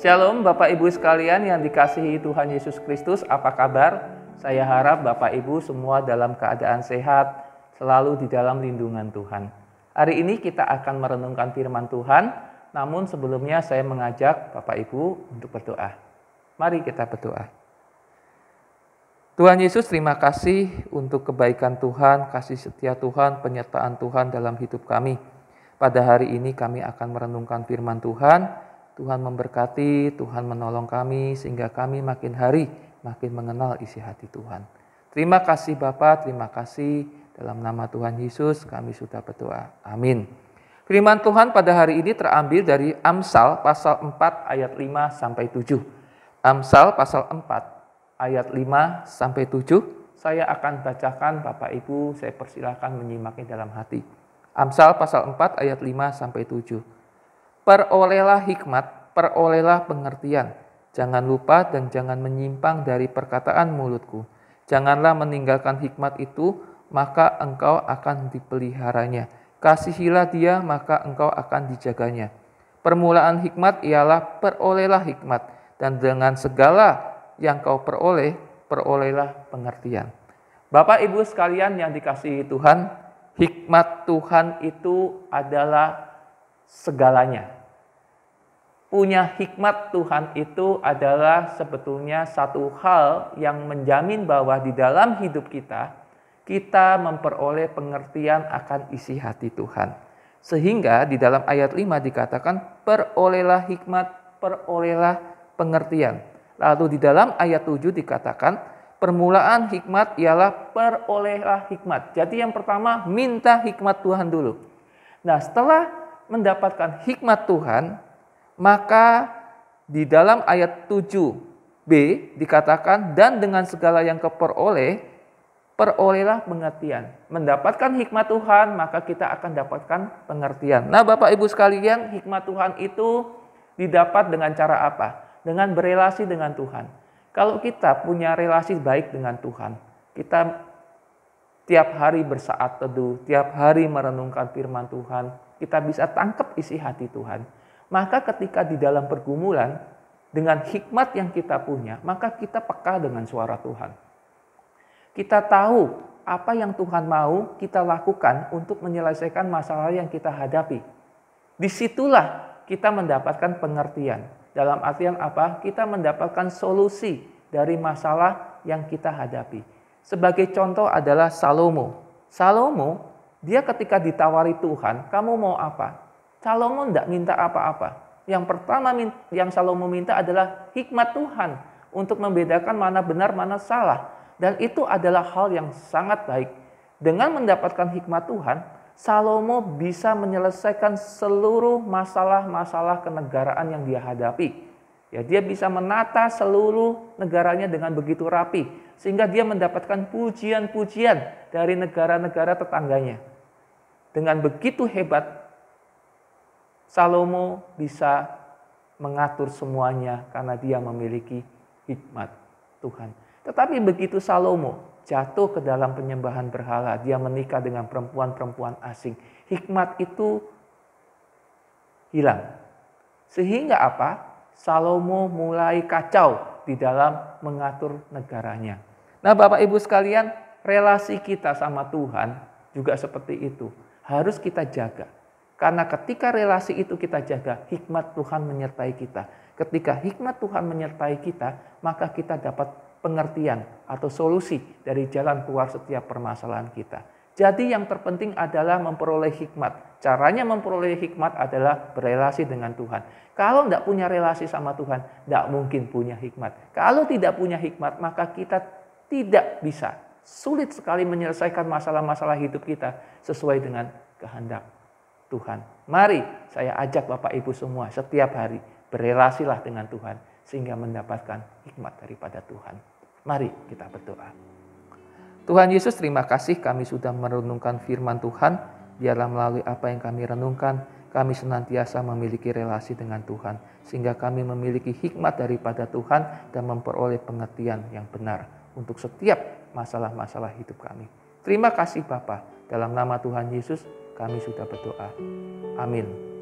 Shalom Bapak Ibu sekalian yang dikasihi Tuhan Yesus Kristus, apa kabar? Saya harap Bapak Ibu semua dalam keadaan sehat, selalu di dalam lindungan Tuhan. Hari ini kita akan merenungkan firman Tuhan, namun sebelumnya saya mengajak Bapak Ibu untuk berdoa. Mari kita berdoa. Tuhan Yesus, terima kasih untuk kebaikan Tuhan, kasih setia Tuhan, penyertaan Tuhan dalam hidup kami. Pada hari ini kami akan merenungkan firman Tuhan Tuhan memberkati, Tuhan menolong kami sehingga kami makin hari makin mengenal isi hati Tuhan. Terima kasih Bapa, terima kasih dalam nama Tuhan Yesus kami sudah berdoa. Amin. Firman Tuhan pada hari ini terambil dari Amsal pasal 4 ayat 5 sampai 7. Amsal pasal 4 ayat 5 sampai 7. Saya akan bacakan Bapak Ibu, saya persilahkan menyimaknya dalam hati. Amsal pasal 4 ayat 5 sampai 7. Perolehlah hikmat, perolehlah pengertian. Jangan lupa dan jangan menyimpang dari perkataan mulutku. Janganlah meninggalkan hikmat itu, maka engkau akan dipeliharanya. Kasihilah dia, maka engkau akan dijaganya. Permulaan hikmat ialah perolehlah hikmat, dan dengan segala yang kau peroleh, perolehlah pengertian. Bapak Ibu sekalian yang dikasihi Tuhan, hikmat Tuhan itu adalah segalanya punya hikmat Tuhan itu adalah sebetulnya satu hal yang menjamin bahwa di dalam hidup kita, kita memperoleh pengertian akan isi hati Tuhan. Sehingga di dalam ayat 5 dikatakan, perolehlah hikmat, perolehlah pengertian. Lalu di dalam ayat 7 dikatakan, permulaan hikmat ialah perolehlah hikmat. Jadi yang pertama, minta hikmat Tuhan dulu. Nah setelah mendapatkan hikmat Tuhan, maka di dalam ayat 7b dikatakan dan dengan segala yang keperoleh perolehlah pengertian. Mendapatkan hikmat Tuhan, maka kita akan dapatkan pengertian. Nah, Bapak Ibu sekalian, hikmat Tuhan itu didapat dengan cara apa? Dengan berelasi dengan Tuhan. Kalau kita punya relasi baik dengan Tuhan, kita tiap hari bersaat teduh, tiap hari merenungkan firman Tuhan, kita bisa tangkap isi hati Tuhan maka ketika di dalam pergumulan dengan hikmat yang kita punya, maka kita peka dengan suara Tuhan. Kita tahu apa yang Tuhan mau kita lakukan untuk menyelesaikan masalah yang kita hadapi. Disitulah kita mendapatkan pengertian. Dalam artian apa? Kita mendapatkan solusi dari masalah yang kita hadapi. Sebagai contoh adalah Salomo. Salomo, dia ketika ditawari Tuhan, kamu mau apa? Salomo tidak minta apa-apa. Yang pertama yang Salomo minta adalah hikmat Tuhan untuk membedakan mana benar mana salah. Dan itu adalah hal yang sangat baik. Dengan mendapatkan hikmat Tuhan, Salomo bisa menyelesaikan seluruh masalah-masalah kenegaraan yang dia hadapi. Ya, dia bisa menata seluruh negaranya dengan begitu rapi sehingga dia mendapatkan pujian-pujian dari negara-negara tetangganya. Dengan begitu hebat Salomo bisa mengatur semuanya karena dia memiliki hikmat Tuhan. Tetapi begitu Salomo jatuh ke dalam penyembahan berhala, dia menikah dengan perempuan-perempuan asing. Hikmat itu hilang. Sehingga apa? Salomo mulai kacau di dalam mengatur negaranya. Nah, Bapak Ibu sekalian, relasi kita sama Tuhan juga seperti itu. Harus kita jaga karena ketika relasi itu kita jaga, hikmat Tuhan menyertai kita. Ketika hikmat Tuhan menyertai kita, maka kita dapat pengertian atau solusi dari jalan keluar setiap permasalahan kita. Jadi yang terpenting adalah memperoleh hikmat. Caranya memperoleh hikmat adalah berelasi dengan Tuhan. Kalau tidak punya relasi sama Tuhan, tidak mungkin punya hikmat. Kalau tidak punya hikmat, maka kita tidak bisa. Sulit sekali menyelesaikan masalah-masalah hidup kita sesuai dengan kehendak Tuhan. Mari saya ajak Bapak Ibu semua setiap hari berrelasilah dengan Tuhan sehingga mendapatkan hikmat daripada Tuhan. Mari kita berdoa. Tuhan Yesus terima kasih kami sudah merenungkan firman Tuhan. Biarlah melalui apa yang kami renungkan, kami senantiasa memiliki relasi dengan Tuhan. Sehingga kami memiliki hikmat daripada Tuhan dan memperoleh pengertian yang benar untuk setiap masalah-masalah hidup kami. Terima kasih Bapak. Dalam nama Tuhan Yesus kami sudah berdoa. Amin.